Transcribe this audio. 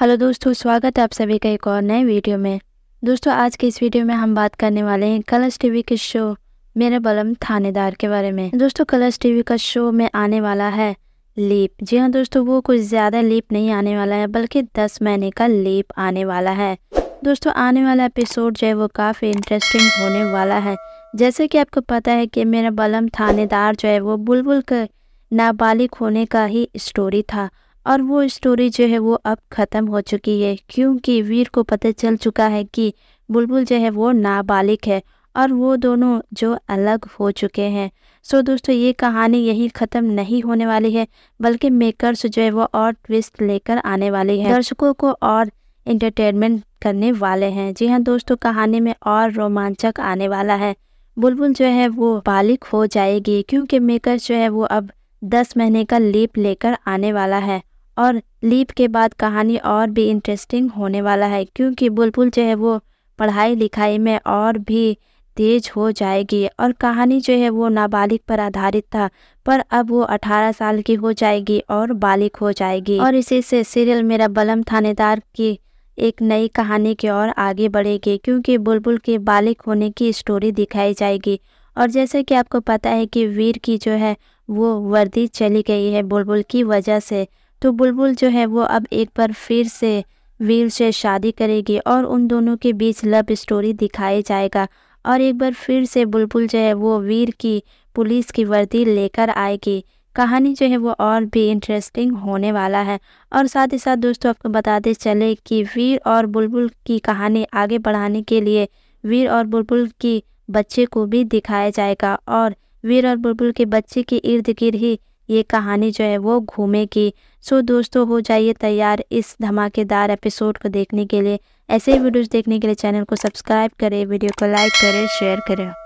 hello दोस्तों स्वागत है आप सभी का एक और नए वीडियो में दोस्तों आज के इस वीडियो में हम बात करने वाले हैं कलर्स टीवी के शो मेरे बलम थानेदार के बारे में दोस्तों कलर्स टीवी का शो में आने वाला है लीप जी हाँ दोस्तों वो कुछ ज़्यादा लीप नहीं आने वाला है बल्कि दस महीने का लीप आने वाला है दोस्तों आने वाला एपिसोड जो है वो काफ़ी इंटरेस्टिंग होने वाला है जैसे कि आपको पता है कि मेरा बलम थानेदार जो है वो बुलबुल के नाबालिग होने का ही स्टोरी था और वो स्टोरी जो है वो अब ख़त्म हो चुकी है क्योंकि वीर को पता चल चुका है कि बुलबुल जो है वो नाबालिग है और वो दोनों जो अलग हो चुके हैं सो दोस्तों ये कहानी यही ख़त्म नहीं होने वाली है बल्कि मेकर्स जो है वो और ट्विस्ट लेकर आने वाले हैं दर्शकों को और इंटरटेनमेंट करने वाले हैं जी हाँ दोस्तों कहानी में और रोमांचक आने वाला है बुलबुल जो है वो बालिक हो जाएगी क्योंकि मेकर्स जो है वो अब दस महीने का लीप लेकर आने वाला है और लीप के बाद कहानी और भी इंटरेस्टिंग होने वाला है क्योंकि बुलबुल जो है वो पढ़ाई लिखाई में और भी तेज हो जाएगी और कहानी जो है वो नाबालिग पर आधारित था पर अब वो 18 साल की हो जाएगी और बालिक हो जाएगी और इसी से सीरियल मेरा बलम थानेदार की एक नई कहानी की ओर आगे बढ़ेगी क्योंकि बुलबुल के बालिक होने की स्टोरी दिखाई जाएगी और जैसे कि आपको पता है कि वीर की जो है वो वर्दी चली गई है बुलबुल की वजह से तो बुलबुल जो है वो अब एक बार फिर से वीर से शादी करेगी और उन दोनों के बीच लव स्टोरी दिखाया जाएगा और एक बार फिर से बुलबुल जो है वो वीर की पुलिस की वर्दी लेकर आएगी कहानी जो है वो और भी इंटरेस्टिंग होने वाला है और साथ ही साथ दोस्तों आपको बताते चले कि वीर और बुलबुल की कहानी आगे बढ़ाने के लिए वीर और बुलबुल की बच्चे को भी दिखाया जाएगा और वीर और बुलबुल के बच्चे के इर्द गिर्द ही ये कहानी जो है वो घूमेगी सो दोस्तों हो जाइए तैयार इस धमाकेदार एपिसोड को देखने के लिए ऐसे ही वीडियोस देखने के लिए चैनल को सब्सक्राइब करें वीडियो को लाइक करें शेयर करें